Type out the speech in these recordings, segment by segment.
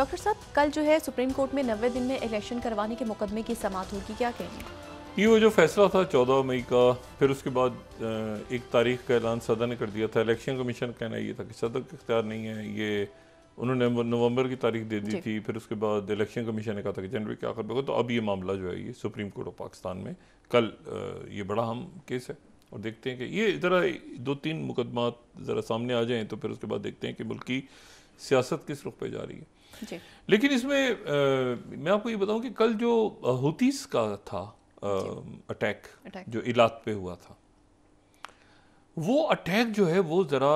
doctor साहब कल जो है सुप्रीम कोर्ट में नब्बे दिन में इलेक्शन करवाने के मुकदमे की समात होगी क्या कहेंगे ये वो जो फैसला था चौदह मई का फिर उसके बाद एक तारीख का ऐलान सदर ने कर दिया था इलेक्शन कमीशन कहना ये था कि सदर का इख्तियार नहीं है ये उन्होंने नवंबर की तारीख दे दी थी फिर उसके बाद इलेक्शन कमीशन ने कहा था कि जनवरी के आखिर में तो अब ये मामला जो है ये सुप्रीम कोर्ट ऑफ पाकिस्तान में कल ये बड़ा हम केस है और देखते हैं कि ये ज़रा दो तीन मुकदमा ज़रा सामने आ जाएँ तो फिर उसके बाद देखते हैं कि मुल्क की सियासत किस रुख पर जा रही है लेकिन इसमें आ, मैं आपको ये बताऊं कि कल जो हुतीस का था आ, अटैक, अटैक जो इलात पे हुआ था वो अटैक जो है वो ज़रा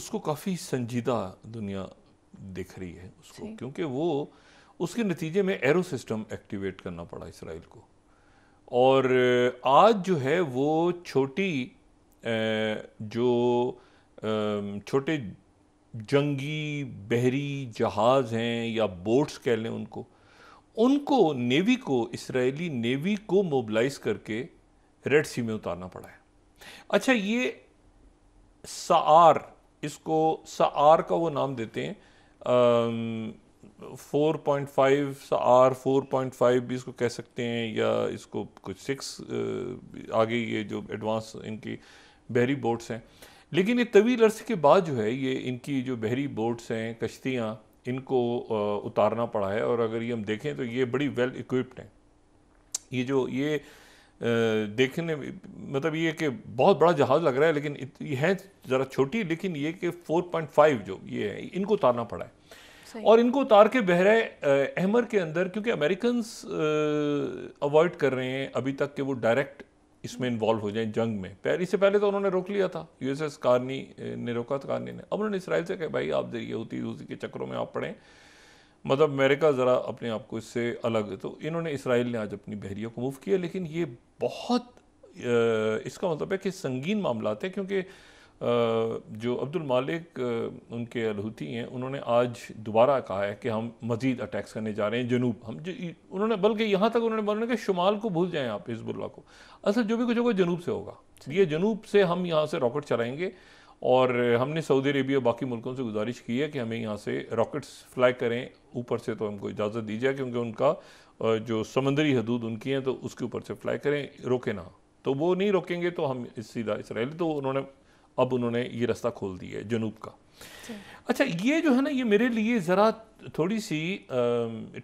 उसको काफ़ी संजीदा दुनिया देख रही है उसको क्योंकि वो उसके नतीजे में एरो सिस्टम एक्टिवेट करना पड़ा इसराइल को और आज जो है वो छोटी जो छोटे जंगी बहरी जहाज़ हैं या बोट्स कह लें उनको उनको नेवी को इसराइली नेवी को मोबलाइज करके रेड सी में उतारना पड़ा है अच्छा ये सार इसको सार का वो नाम देते हैं फोर पॉइंट फाइव सार फोर पॉइंट फाइव भी इसको कह सकते हैं या इसको कुछ सिक्स आगे ये जो एडवांस इनकी बहरी बोट्स हैं लेकिन ये तवील अरसे के बाद जो है ये इनकी जो बहरी बोट्स हैं कश्तियाँ इनको उतारना पड़ा है और अगर ये हम देखें तो ये बड़ी वेल इक्विप्ड हैं ये जो ये देखने मतलब ये कि बहुत बड़ा जहाज़ लग रहा है लेकिन ये है ज़रा छोटी लेकिन ये कि 4.5 जो ये है इनको उतारना पड़ा है और इनको उतार के बहरा अहमर के अंदर क्योंकि अमेरिकन अवॉइड कर रहे हैं अभी तक के वो डायरेक्ट इसमें इन्वॉल्व हो जाएं जंग में पैर इससे पहले तो उन्होंने रोक लिया था यूएसएस कारनी ने रोका था कारनी ने अब उन्होंने इसराइल से कहा भाई आप जरिए होती दूसरी के चक्करों में आप पढ़ें मतलब अमेरिका ज़रा अपने आप को इससे अलग तो इन्होंने इसराइल ने आज अपनी बहरियों को मूव किया लेकिन ये बहुत इसका मतलब है कि संगीन मामला थे क्योंकि जो अब्दुल मालिक उनके अलहूती हैं उन्होंने आज दोबारा कहा है कि हम मज़ीद अटैक्स करने जा रहे हैं जनूब हम उन्होंने बल्कि यहाँ तक उन्होंने बोलने कि शुमाल को भूल जाएं आप हिजबुल्ला को असल जो भी कुछ होगा जनूब से होगा ये जनूब से हम यहाँ से रॉकेट चलाएँगे और हमने सऊदी अरेबिया बाकी मुल्कों से गुजारिश की है कि हमें यहाँ से रॉकेट्स फ्लाई करें ऊपर से तो हमको इजाज़त दी जाए क्योंकि उनका जो समंदरी हदूद उनकी हैं तो उसके ऊपर से फ्लाई करें रोके ना तो वो नहीं रोकेंगे तो हम इस सीधा इसराइल तो उन्होंने अब उन्होंने ये रास्ता खोल दिया है जनूब का अच्छा, अच्छा ये जो है ना ये मेरे लिए ज़रा थोड़ी सी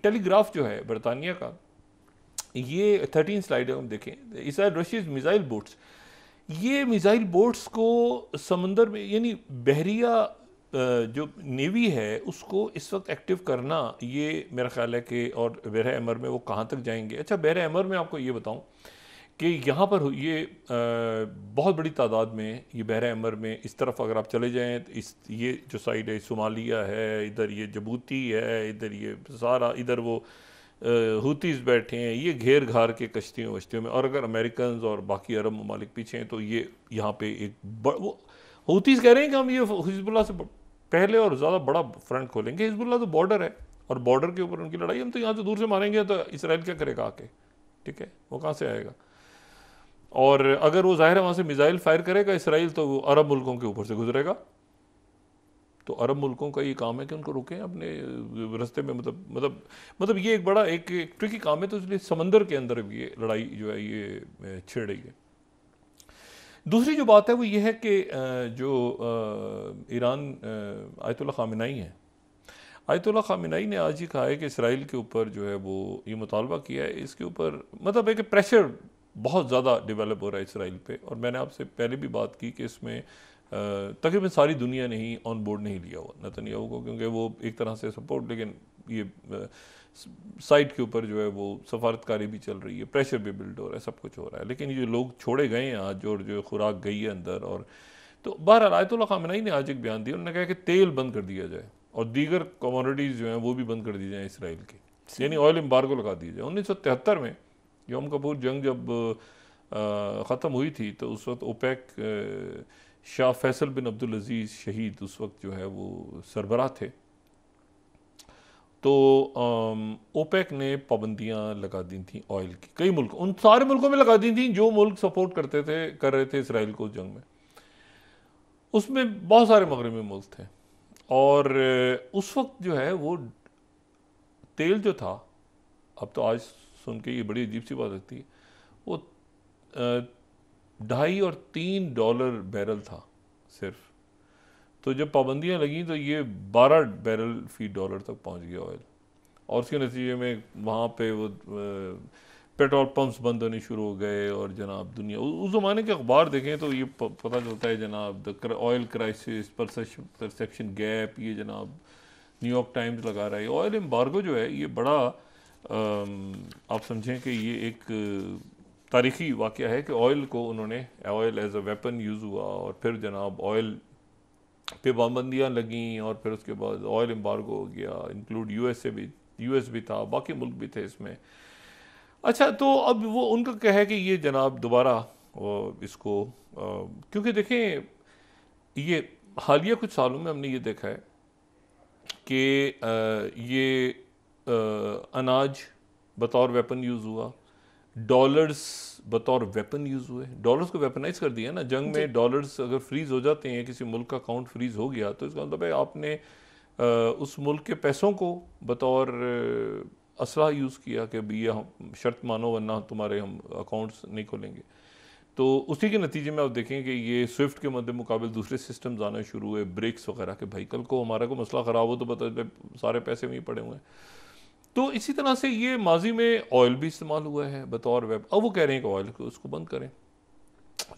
टेलीग्राफ जो है बरतानिया का ये थर्टीन स्लाइड हम देखें इसराइल रशियज मिज़ाइल बोट्स ये मिज़ाइल बोट्स को समंदर में यानी बहरिया जो नेवी है उसको इस वक्त एक्टिव करना ये मेरा ख्याल है कि और बहर अमर में वो कहाँ तक जाएंगे अच्छा बहर अमर में आपको ये बताऊँ कि यहाँ पर ये बहुत बड़ी तादाद में ये बहर अमर में इस तरफ अगर आप चले जाएँ तो इस ये जो साइड है सोमालिया है इधर ये जबूती है इधर ये सारा इधर वो हूतीस बैठे हैं ये घेर घार के कश्तियों वश्तियों में और अगर अमेरिकन और बाकी अरब ममालिक पीछे हैं तो ये यहाँ पे एक बड़ वो हूतीस कह रहे हैं कि हम ये हिजबुल्ला से पहले और ज़्यादा बड़ा फ्रंट खोलेंगे हिजबुल्ला तो बॉर्डर है और बॉर्डर के ऊपर उनकी लड़ाई हम तो यहाँ से दूर से मारेंगे तो इसराइल क्या करेगा आके ठीक है वो कहाँ से आएगा और अगर वो ज़ाहिर है वहाँ से मिज़ाइल फायर करेगा इसराइल तो वो अरब मुल्कों के ऊपर से गुजरेगा तो अरब मुल्कों का ये काम है कि उनको रुकें अपने रास्ते में मतलब मतलब मतलब ये एक बड़ा एक, एक ट्रिकी काम है तो इसलिए समंदर के अंदर ये लड़ाई जो है ये छेड़ रही है दूसरी जो बात है वो ये है कि जो ईरान आयतुल्ला खामिनाई है आयतुल्ला खामिनाई ने आज ही कहा है कि इसराइल के ऊपर जो है वो ये मुतालबा किया है इसके ऊपर मतलब एक प्रेशर बहुत ज़्यादा डेवलप हो रहा है इसराइल पे और मैंने आपसे पहले भी बात की कि इसमें तकरीबन सारी दुनिया ने ही ऑन बोर्ड नहीं लिया हुआ नतनयाहू को क्योंकि वो एक तरह से सपोर्ट लेकिन ये साइट के ऊपर जो है वो सफारतकारी भी चल रही है प्रेशर भी बिल्ड हो रहा है सब कुछ हो रहा है लेकिन ये लोग छोड़े गए हैं आज और जो खुराक गई है अंदर और तो बहरहाल आयतुल्ला खामनाई ने आज एक बयान दिया उन्होंने कहा कि तेल बंद कर दिया जाए और दीगर कमोडिटीज़ जो हैं वो भी बंद कर दी जाएँ इसराइल की यानी ऑयल एम्बार्गो लगा दिया जाए उन्नीस सौ तिहत्तर में योम कपूर जंग जब ख़त्म हुई थी तो उस वक्त ओपैक शाह फैसल बिन अब्दुल अजीज़ शहीद उस वक्त जो है वो सरबरा थे तो ओपेक ने पाबंदियाँ लगा दी थी ऑयल की कई मुल्क उन सारे मुल्कों में लगा दी थी जो मुल्क सपोर्ट करते थे कर रहे थे इसराइल को जंग में उसमें बहुत सारे मगरबी मुल्क थे और उस वक्त जो है वो तेल जो था अब तो आज सुन के ये बड़ी अजीब सी बात लगती है वो ढाई और तीन डॉलर बैरल था सिर्फ तो जब पाबंदियाँ लगी तो ये बारह बैरल फी डॉलर तक पहुंच गया ऑयल और उसके नतीजे में वहाँ पे वो पेट्रोल पंप्स बंद होने शुरू हो गए और जनाब दुनिया उस ज़माने के अखबार देखें तो ये पता चलता है जनाब the oil crisis perception gap ये जनाब न्यूयॉर्क टाइम्स लगा रहा है ऑयल एम्बार्गो जो है ये बड़ा आप समझें कि ये एक तारीखी वाक़ है कि ऑयल को उन्होंने oil as a weapon use हुआ और फिर जनाब ऑयल पे पाबंदियाँ लगें और फिर उसके बाद ऑयल एम्बार्गो हो गया इंक्लूड ए भी यू एस भी था बाकी मुल्क भी थे इसमें अच्छा तो अब वो उनका कह है कि ये जनाब दोबारा इसको क्योंकि देखें ये हालिया कुछ सालों में हमने ये देखा है कि ये अनाज बतौर वेपन यूज़ हुआ डॉलर्स बतौर वेपन यूज़ हुए डॉलर्स को वेपनाइज कर दिया ना जंग में डॉलर्स अगर फ्रीज हो जाते हैं किसी मुल्क का अकाउंट फ्रीज हो गया तो इसका मतलब है आपने आ, उस मुल्क के पैसों को बतौर असलाह यूज़ किया कि भैया शर्त मानो वरना तुम्हारे हम अकाउंट्स नहीं खोलेंगे तो उसी के नतीजे में आप देखें कि ये स्विफ्ट के मद्दे मुकाबल दूसरे सिस्टम आना शुरू हुए ब्रेक्स वगैरह के भाई कल को हमारा को मसला ख़राब हो तो पता सारे पैसे वहीं पड़े हुए हैं तो इसी तरह से ये माजी में ऑयल भी इस्तेमाल हुआ है बतौर वेब अब वो कह रहे हैं कि ऑयल को उसको बंद करें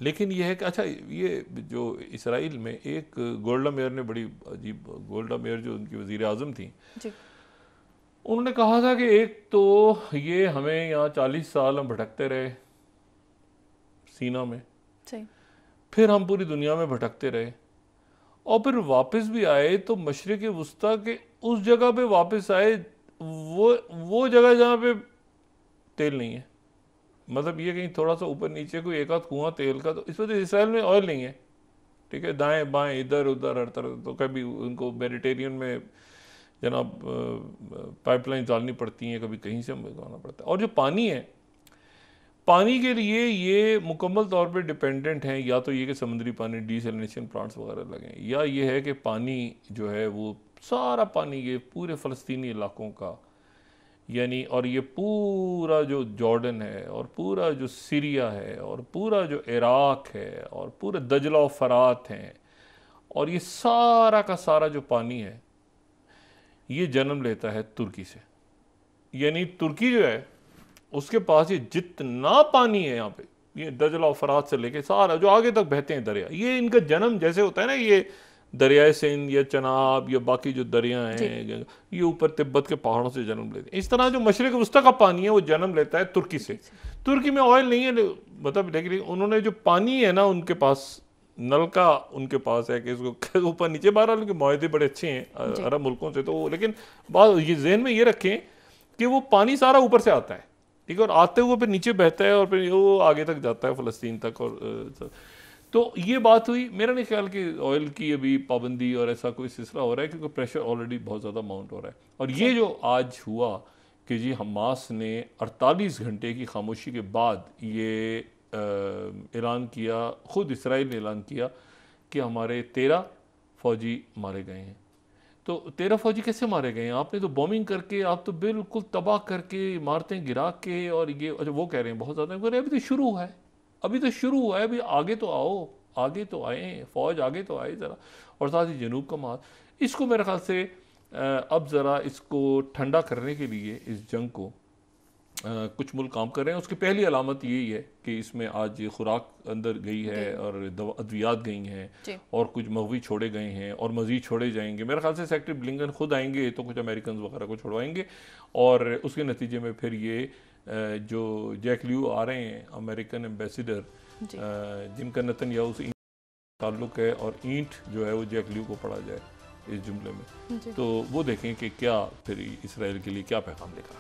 लेकिन यह है कि अच्छा ये जो इसराइल में एक गोल्डा मेयर ने बड़ी अजीब गोल्डा मेयर जो उनकी वजीर अजम थी उन्होंने कहा था कि एक तो ये हमें यहाँ चालीस साल हम भटकते रहे सीना में फिर हम पूरी दुनिया में भटकते रहे और फिर वापस भी आए तो मशरक़ वस्ती के उस जगह पे वापस आए वो वो जगह जहाँ पे तेल नहीं है मतलब ये कहीं थोड़ा सा ऊपर नीचे कोई एक आध कुआ तेल का तो इस वजह इसराइल में ऑयल नहीं है ठीक है दाएं बाएं इधर उधर हर तरह तो कभी उनको मेडिटेरियन में जनाब पाइपलाइन डालनी पड़ती हैं कभी कहीं से मंगवाना पड़ता है और जो पानी है पानी के लिए ये मुकम्मल तौर पे डिपेंडेंट हैं या तो ये कि समुद्री पानी डीसेलिनेशन प्लांट्स वगैरह लगें या ये है कि पानी जो है वो सारा पानी ये पूरे फ़लस्तीनी इलाकों का यानी और ये पूरा जो जॉर्डन है और पूरा जो सीरिया है और पूरा जो इराक है और पूरा दजला फरात हैं और ये सारा का सारा जो पानी है ये जन्म लेता है तुर्की से यानी तुर्की जो है उसके पास ये जितना पानी है यहाँ पे ये दजला फरात से लेके सारा जो आगे तक बहते हैं दरिया ये इनका जन्म जैसे होता है ना ये दरियाए सिंध या चनाब या बाकी जो दरिया हैं ये ऊपर तिब्बत के पहाड़ों से जन्म लेते हैं इस तरह जो मशरक वस्ता का पानी है वो जन्म लेता है तुर्की से तुर्की में ऑयल नहीं है मतलब लेकिन उन्होंने जो पानी है ना उनके पास नलका उनके पास है कि इसको ऊपर नीचे बहरहाल उनके माहे बड़े अच्छे हैं अरब मुल्कों से तो लेकिन बात ये जहन में ये रखें कि वो पानी सारा ऊपर से आता है ठीक है और आते हुए फिर नीचे बहता है और फिर वो आगे तक जाता है फ़लस्तीन तक और तो ये बात हुई मेरा नहीं ख्याल कि ऑयल की अभी पाबंदी और ऐसा कोई सिलसिला हो रहा है क्योंकि प्रेशर ऑलरेडी बहुत ज़्यादा माउंट हो रहा है और ये जो आज हुआ कि जी हमास ने 48 घंटे की खामोशी के बाद ये ऐलान किया ख़ुद इसराइल ने ऐलान किया कि हमारे तेरह फ़ौजी मारे गए हैं तो तेरह फ़ौजी कैसे मारे गए हैं आपने तो बॉम्बिंग करके आप तो बिल्कुल तबाह करके इमारतें गिरा के और ये अच्छा वो कह रहे हैं बहुत ज़्यादा अभी तो शुरू हुआ है अभी तो शुरू हुआ है अभी आगे तो आओ आगे तो आए फ़ौज आगे तो आए ज़रा और साथ ही जनूब का मार इसको मेरे ख्याल से अब ज़रा इसको ठंडा करने के लिए इस जंग को कुछ मुल्क काम कर रहे हैं उसकी पहली अलामत यही है कि इसमें आज खुराक अंदर गई है और अद्वियात गई हैं और कुछ मवी छोड़े गए हैं और मज़ीद छोड़े जाएंगे मेरे ख्याल से सेक्रेटरी ब्लिंगन खुद आएंगे तो कुछ अमेरिकन वगैरह को छोड़वाएंगे और उसके नतीजे में फिर ये जो जैक ल्यू आ रहे हैं अमेरिकन एम्बेसडर जिनका नतन या उस ताल्लुक है और ईंट जो है वो जैक ल्यू को पढ़ा जाए इस जुमले में तो वो देखें कि क्या फिर इसराइल के लिए क्या पैगाम लिखा